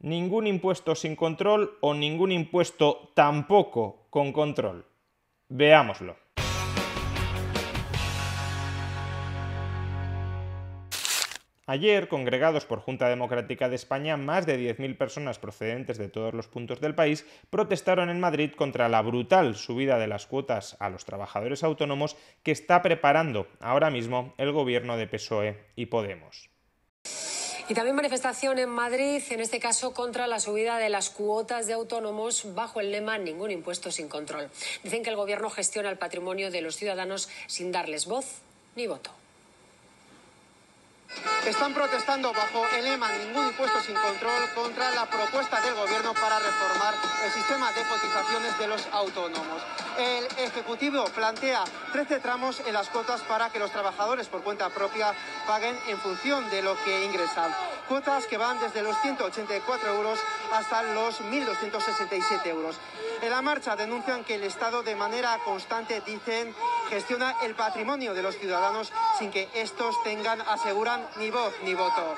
ningún impuesto sin control o ningún impuesto tampoco con control. Veámoslo. Ayer, congregados por Junta Democrática de España, más de 10.000 personas procedentes de todos los puntos del país protestaron en Madrid contra la brutal subida de las cuotas a los trabajadores autónomos que está preparando ahora mismo el gobierno de PSOE y Podemos. Y también manifestación en Madrid, en este caso contra la subida de las cuotas de autónomos bajo el lema Ningún impuesto sin control. Dicen que el gobierno gestiona el patrimonio de los ciudadanos sin darles voz ni voto. Están protestando bajo el lema Ningún impuesto sin control contra la propuesta del Gobierno para reformar el sistema de cotizaciones de los autónomos. El Ejecutivo plantea 13 tramos en las cuotas para que los trabajadores por cuenta propia paguen en función de lo que ingresan. Cuotas que van desde los 184 euros hasta los 1.267 euros. En la marcha denuncian que el Estado de manera constante, dicen, gestiona el patrimonio de los ciudadanos sin que estos tengan, aseguran, ni voz ni voto.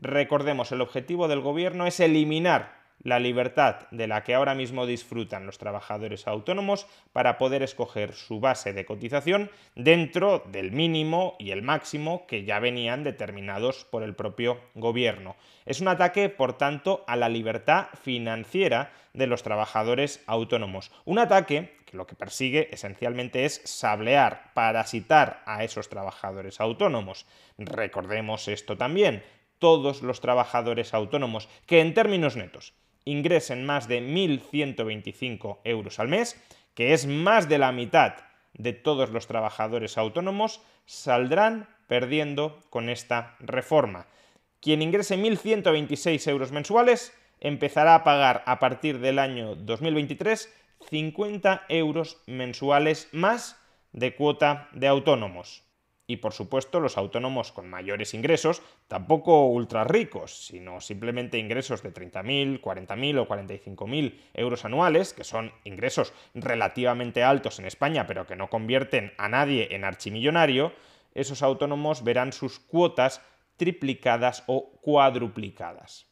Recordemos, el objetivo del gobierno es eliminar la libertad de la que ahora mismo disfrutan los trabajadores autónomos para poder escoger su base de cotización dentro del mínimo y el máximo que ya venían determinados por el propio gobierno. Es un ataque, por tanto, a la libertad financiera de los trabajadores autónomos. Un ataque que lo que persigue esencialmente es sablear, parasitar a esos trabajadores autónomos. Recordemos esto también, todos los trabajadores autónomos, que en términos netos ingresen más de 1.125 euros al mes, que es más de la mitad de todos los trabajadores autónomos, saldrán perdiendo con esta reforma. Quien ingrese 1.126 euros mensuales empezará a pagar a partir del año 2023 50 euros mensuales más de cuota de autónomos y por supuesto los autónomos con mayores ingresos, tampoco ultra ricos, sino simplemente ingresos de 30.000, 40.000 o 45.000 euros anuales, que son ingresos relativamente altos en España, pero que no convierten a nadie en archimillonario, esos autónomos verán sus cuotas triplicadas o cuadruplicadas.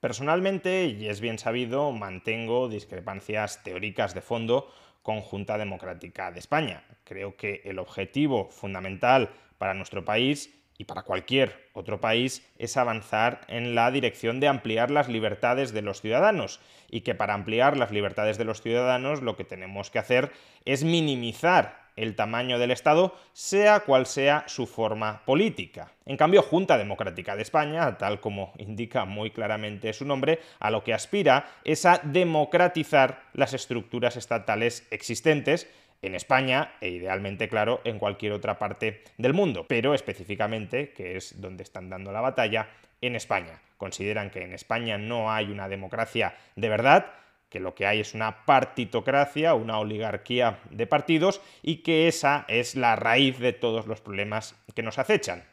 Personalmente, y es bien sabido, mantengo discrepancias teóricas de fondo conjunta democrática de España. Creo que el objetivo fundamental para nuestro país y para cualquier otro país es avanzar en la dirección de ampliar las libertades de los ciudadanos y que para ampliar las libertades de los ciudadanos lo que tenemos que hacer es minimizar el tamaño del Estado, sea cual sea su forma política. En cambio, Junta Democrática de España, tal como indica muy claramente su nombre, a lo que aspira es a democratizar las estructuras estatales existentes en España e idealmente, claro, en cualquier otra parte del mundo, pero específicamente, que es donde están dando la batalla, en España. Consideran que en España no hay una democracia de verdad que lo que hay es una partitocracia, una oligarquía de partidos, y que esa es la raíz de todos los problemas que nos acechan.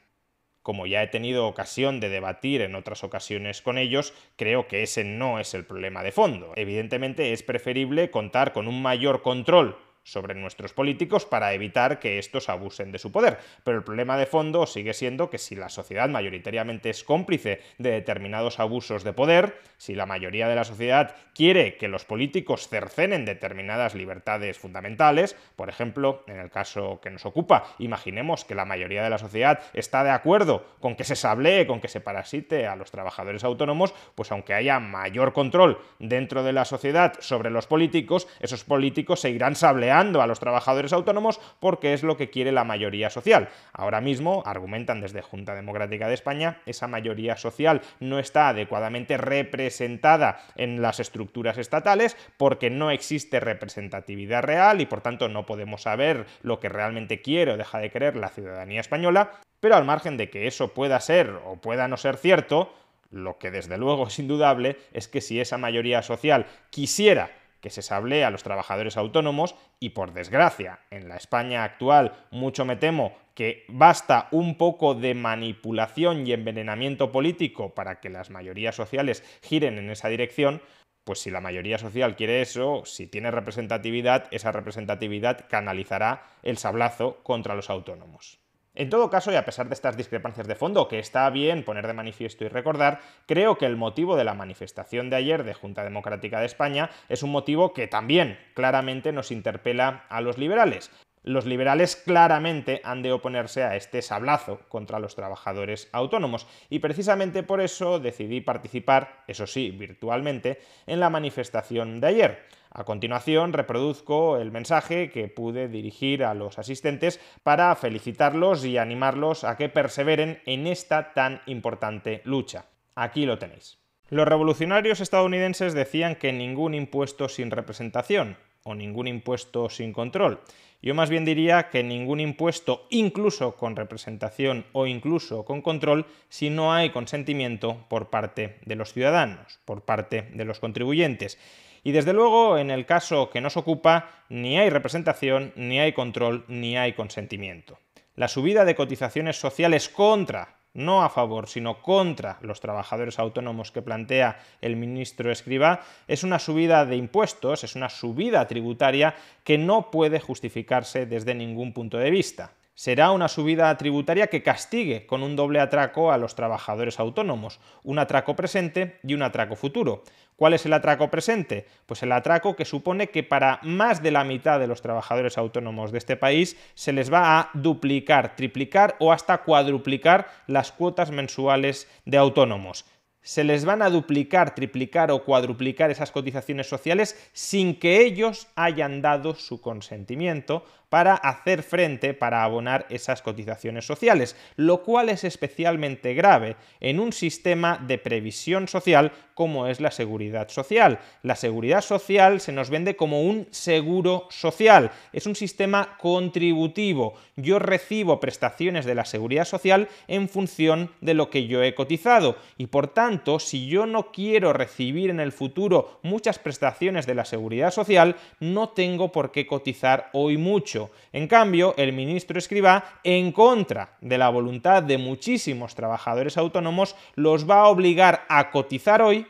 Como ya he tenido ocasión de debatir en otras ocasiones con ellos, creo que ese no es el problema de fondo. Evidentemente es preferible contar con un mayor control sobre nuestros políticos para evitar que estos abusen de su poder. Pero el problema de fondo sigue siendo que si la sociedad mayoritariamente es cómplice de determinados abusos de poder, si la mayoría de la sociedad quiere que los políticos cercenen determinadas libertades fundamentales, por ejemplo, en el caso que nos ocupa, imaginemos que la mayoría de la sociedad está de acuerdo con que se sablee, con que se parasite a los trabajadores autónomos, pues aunque haya mayor control dentro de la sociedad sobre los políticos, esos políticos seguirán sableando a los trabajadores autónomos porque es lo que quiere la mayoría social. Ahora mismo, argumentan desde Junta Democrática de España, esa mayoría social no está adecuadamente representada en las estructuras estatales porque no existe representatividad real y por tanto no podemos saber lo que realmente quiere o deja de querer la ciudadanía española, pero al margen de que eso pueda ser o pueda no ser cierto, lo que desde luego es indudable es que si esa mayoría social quisiera que se sable a los trabajadores autónomos y por desgracia, en la España actual, mucho me temo que basta un poco de manipulación y envenenamiento político para que las mayorías sociales giren en esa dirección, pues si la mayoría social quiere eso, si tiene representatividad, esa representatividad canalizará el sablazo contra los autónomos. En todo caso, y a pesar de estas discrepancias de fondo, que está bien poner de manifiesto y recordar, creo que el motivo de la manifestación de ayer de Junta Democrática de España es un motivo que también claramente nos interpela a los liberales. Los liberales claramente han de oponerse a este sablazo contra los trabajadores autónomos y precisamente por eso decidí participar, eso sí, virtualmente, en la manifestación de ayer. A continuación reproduzco el mensaje que pude dirigir a los asistentes para felicitarlos y animarlos a que perseveren en esta tan importante lucha. Aquí lo tenéis. Los revolucionarios estadounidenses decían que ningún impuesto sin representación, o ningún impuesto sin control. Yo más bien diría que ningún impuesto, incluso con representación o incluso con control, si no hay consentimiento por parte de los ciudadanos, por parte de los contribuyentes. Y desde luego, en el caso que nos ocupa, ni hay representación, ni hay control, ni hay consentimiento. La subida de cotizaciones sociales contra no a favor, sino contra los trabajadores autónomos que plantea el ministro Escriba, es una subida de impuestos, es una subida tributaria que no puede justificarse desde ningún punto de vista será una subida tributaria que castigue con un doble atraco a los trabajadores autónomos, un atraco presente y un atraco futuro. ¿Cuál es el atraco presente? Pues el atraco que supone que para más de la mitad de los trabajadores autónomos de este país se les va a duplicar, triplicar o hasta cuadruplicar las cuotas mensuales de autónomos se les van a duplicar, triplicar o cuadruplicar esas cotizaciones sociales sin que ellos hayan dado su consentimiento para hacer frente, para abonar esas cotizaciones sociales, lo cual es especialmente grave en un sistema de previsión social como es la seguridad social. La seguridad social se nos vende como un seguro social, es un sistema contributivo. Yo recibo prestaciones de la seguridad social en función de lo que yo he cotizado y por tanto, si yo no quiero recibir en el futuro muchas prestaciones de la seguridad social, no tengo por qué cotizar hoy mucho. En cambio, el ministro Escriba, en contra de la voluntad de muchísimos trabajadores autónomos, los va a obligar a cotizar hoy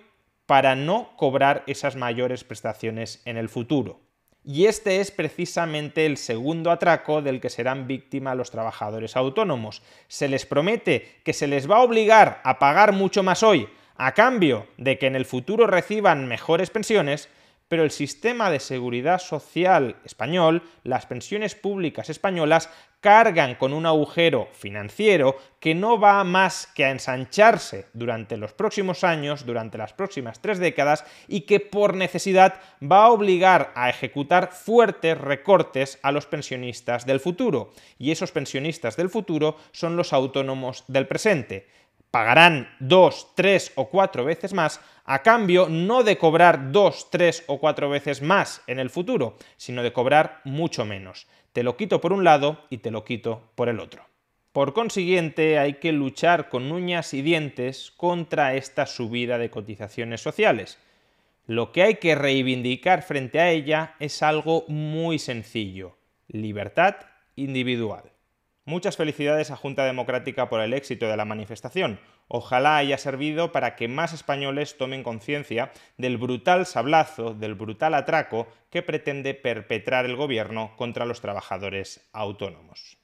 para no cobrar esas mayores prestaciones en el futuro. Y este es precisamente el segundo atraco del que serán víctimas los trabajadores autónomos. Se les promete que se les va a obligar a pagar mucho más hoy, a cambio de que en el futuro reciban mejores pensiones, pero el sistema de seguridad social español, las pensiones públicas españolas, cargan con un agujero financiero que no va más que a ensancharse durante los próximos años, durante las próximas tres décadas, y que por necesidad va a obligar a ejecutar fuertes recortes a los pensionistas del futuro. Y esos pensionistas del futuro son los autónomos del presente pagarán dos, tres o cuatro veces más a cambio no de cobrar dos, tres o cuatro veces más en el futuro, sino de cobrar mucho menos. Te lo quito por un lado y te lo quito por el otro. Por consiguiente, hay que luchar con uñas y dientes contra esta subida de cotizaciones sociales. Lo que hay que reivindicar frente a ella es algo muy sencillo, libertad individual. Muchas felicidades a Junta Democrática por el éxito de la manifestación. Ojalá haya servido para que más españoles tomen conciencia del brutal sablazo, del brutal atraco que pretende perpetrar el gobierno contra los trabajadores autónomos.